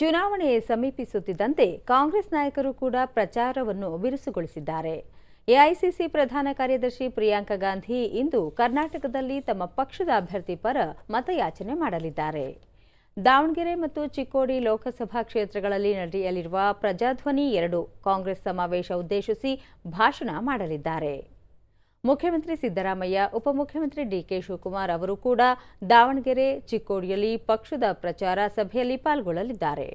ಚುನಾವಣೆ ಸಮೀಪಿಸುತ್ತಿದ್ದಂತೆ ಕಾಂಗ್ರೆಸ್ ನಾಯಕರು ಕೂಡ ಪ್ರಚಾರವನ್ನು ಬಿರುಸುಗೊಳಿಸಿದ್ದಾರೆ ಎಐಸಿಸಿ ಪ್ರಧಾನ ಕಾರ್ಯದರ್ಶಿ ಪ್ರಿಯಾಂಕಾ ಗಾಂಧಿ ಇಂದು ಕರ್ನಾಟಕದಲ್ಲಿ ತಮ್ಮ ಪಕ್ಷದ ಅಭ್ಯರ್ಥಿ ಪರ ಮತಯಾಚನೆ ಮಾಡಲಿದ್ದಾರೆ ದಾವಣಗೆರೆ ಮತ್ತು ಚಿಕ್ಕೋಡಿ ಲೋಕಸಭಾ ಕ್ಷೇತ್ರಗಳಲ್ಲಿ ನಡೆಯಲಿರುವ ಪ್ರಜಾಧ್ವನಿ ಎರಡು ಕಾಂಗ್ರೆಸ್ ಸಮಾವೇಶ ಉದ್ದೇಶಿಸಿ ಭಾಷಣ ಮಾಡಲಿದ್ದಾರೆ ಮುಖ್ಯಮಂತ್ರಿ ಸಿದ್ದರಾಮಯ್ಯ ಉಪಮುಖ್ಯಮಂತ್ರಿ ಡಿಕೆ ಶಿವಕುಮಾರ್ ಅವರು ಕೂಡ ದಾವಣಗೆರೆ ಚಿಕ್ಕೋಡಿಯಲ್ಲಿ ಪಕ್ಷದ ಪ್ರಚಾರ ಸಭೆಯಲ್ಲಿ ಪಾಲ್ಗೊಳ್ಳಲಿದ್ದಾರೆ